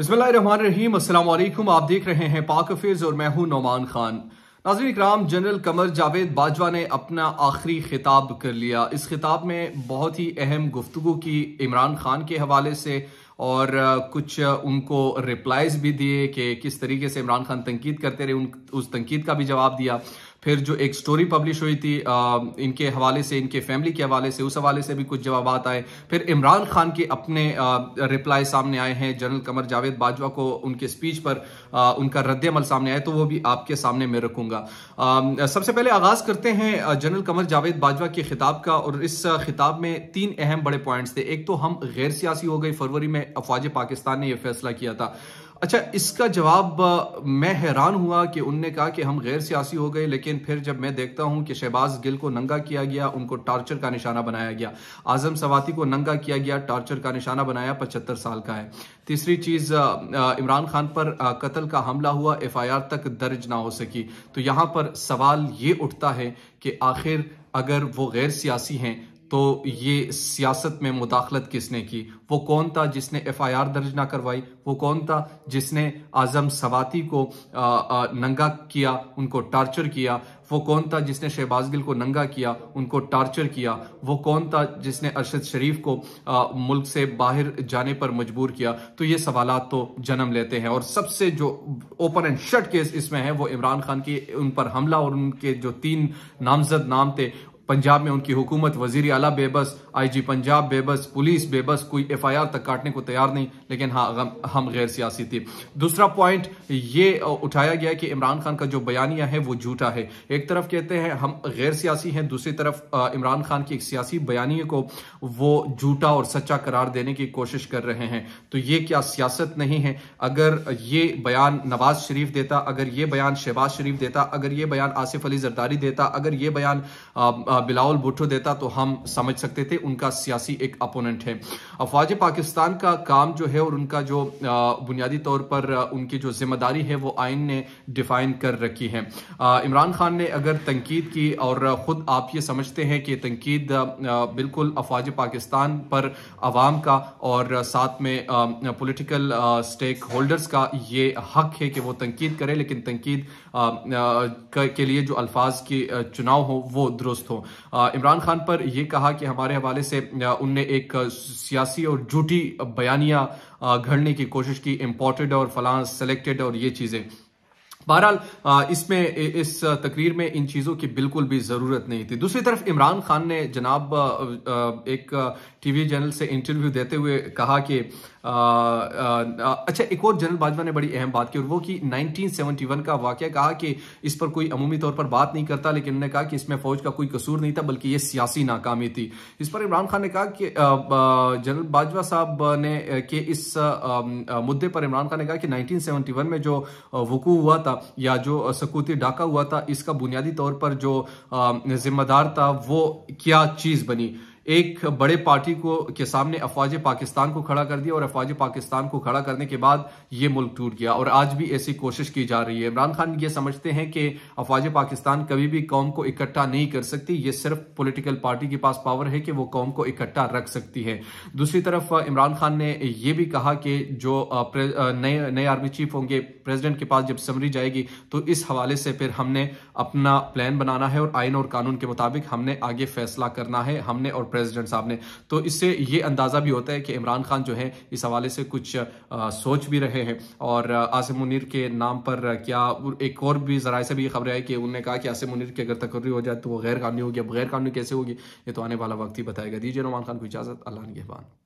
बिस्मिल्लाम आप देख रहे हैं पाक अफेज और मैं हूं नौमान खान नाजर इक्राम जनरल कमर जावेद बाजवा ने अपना आखिरी खिताब कर लिया इस खिताब में बहुत ही अहम गुफ्तु की इमरान खान के हवाले से और कुछ उनको रिप्लाइज भी दिए कि किस तरीके से इमरान खान तनकीद करते रहे उन उस तनकीद का भी जवाब दिया फिर जो एक स्टोरी पब्लिश हुई थी आ, इनके हवाले से इनके फैमिली के हवाले से उस हवाले से भी कुछ जवाब आए फिर इमरान खान के अपने रिप्लाई सामने आए हैं जनरल कमर जावेद बाजवा को उनके स्पीच पर आ, उनका रद्दमल सामने आया तो वो भी आपके सामने मैं रखूंगा सबसे पहले आगाज करते हैं जनरल कमर जावेद बाजवा के खिताब का और इस खिताब में तीन अहम बड़े पॉइंट्स थे एक तो हम गैर सियासी हो गए फरवरी में अफवाज पाकिस्तान ने यह फैसला किया था अच्छा इसका जवाब मैं हैरान हुआ कि उनने कहा कि हम गैर सियासी हो गए लेकिन फिर जब मैं देखता हूं कि शहबाज गिल को नंगा किया गया उनको टार्चर का निशाना बनाया गया आजम सवाती को नंगा किया गया टार्चर का निशाना बनाया पचहत्तर साल का है तीसरी चीज इमरान खान पर कत्ल का हमला हुआ एफ आई आर तक दर्ज ना हो सकी तो यहां पर सवाल ये उठता है कि आखिर अगर वो गैर सियासी हैं तो ये सियासत में मुदाखलत किसने की वो कौन था जिसने एफआईआर दर्ज ना करवाई वो कौन था जिसने आजम सवाती को आ, आ, नंगा किया उनको टार्चर किया वो कौन था जिसने शहबाज गिल को नंगा किया उनको टार्चर किया वो कौन था जिसने अरशद शरीफ को आ, मुल्क से बाहर जाने पर मजबूर किया तो ये सवाल तो जन्म लेते हैं और सबसे जो ओपन एंड शट केस इसमें है वो इमरान खान की उन पर हमला और उनके जो तीन नामजद नाम थे पंजाब में उनकी हुकूमत वजीर अला बेबस आईजी पंजाब बेबस पुलिस बेबस कोई एफआईआर तक काटने को तैयार नहीं लेकिन हाँ हम गैर सियासी थे दूसरा पॉइंट ये उठाया गया कि इमरान खान का जो बयानिया है वो झूठा है एक तरफ कहते हैं हम गैर सियासी हैं दूसरी तरफ इमरान खान की एक सियासी बयानी को वो झूठा और सच्चा करार देने की कोशिश कर रहे हैं तो ये क्या सियासत नहीं है अगर ये बयान नवाज शरीफ देता अगर ये बयान शहबाज शरीफ देता अगर ये बयान आसिफ अली जरदारी देता अगर ये बयान आ, आ, बिलावल भुट्टो देता तो हम समझ सकते थे उनका सियासी एक अपोनेंट है अफवाज पाकिस्तान का काम जो है और उनका जो बुनियादी तौर पर उनकी जो जिम्मेदारी है वो आइन ने डिफाइन कर रखी है इमरान खान ने अगर तनकीद की और ख़ुद आप ये समझते हैं कि तनकीद बिल्कुल अफवाज पाकिस्तान पर आवाम का और साथ में पोलिटिकल स्टेक होल्डर्स का ये हक है कि वो तनकीद करें लेकिन तनकीद के लिए जो अल्फाज की चुनाव हो वो दुरुस्त हों इमरान खान पर यह कहा कि हमारे हवाले से उनने एक सियासी और झूठी बयानियां घड़ने की कोशिश की इम्पोर्टेड और फलां सेलेक्टेड और ये चीज़ें बहरहाल इसमें इस तकरीर में इन चीज़ों की बिल्कुल भी ज़रूरत नहीं थी दूसरी तरफ इमरान खान ने जनाब एक टीवी चैनल से इंटरव्यू देते हुए कहा कि अच्छा एक और जनरल बाजवा ने बड़ी अहम बात की और वो कि 1971 का वाक्य कहा कि इस पर कोई अमूमी तौर पर बात नहीं करता लेकिन उन्होंने कहा कि इसमें फौज का कोई कसूर नहीं था बल्कि ये सियासी नाकामी थी इस पर इमरान खान ने कहा कि जनरल बाजवा साहब ने के इस मुद्दे पर इमरान खान ने कहा कि नाइनटीन में जो वकू हुआ था या जो सकूती डाका हुआ था इसका बुनियादी तौर पर जो जिम्मेदार था वो क्या चीज़ बनी एक बड़े पार्टी को के सामने अफवाज पाकिस्तान को खड़ा कर दिया और अफवाज पाकिस्तान को खड़ा करने के बाद ये मुल्क टूट गया और आज भी ऐसी कोशिश की जा रही है इमरान खान ये समझते हैं कि अफवाज पाकिस्तान कभी भी कौम को इकट्ठा नहीं कर सकती ये सिर्फ पोलिटिकल पार्टी के पास पावर है कि वो कौम को इकट्ठा रख सकती है दूसरी तरफ इमरान खान ने यह भी कहा कि जो नए नए आर्मी चीफ होंगे प्रेजिडेंट के पास जब समरी जाएगी तो इस हवाले से फिर हमने अपना प्लान बनाना है और आइन और कानून के मुताबिक हमने आगे फैसला करना है हमने और प्रेसिडेंट साहब ने तो इससे ये अंदाज़ा भी होता है कि इमरान खान जो है इस हवाले से कुछ आ, सोच भी रहे हैं और आसिम मुनिर के नाम पर क्या एक और भी ज़रा से भी खबरें आई कि उन्होंने कहा कि आसिम मुनिर की अगर तकर्री हो जाए तो वो गैर कानूनी होगी अब गैर कानूनी कैसे होगी ये तो आने वाला वक्त ही बताएगा दीजिए रमान खान को इजाज़त अल्लाह के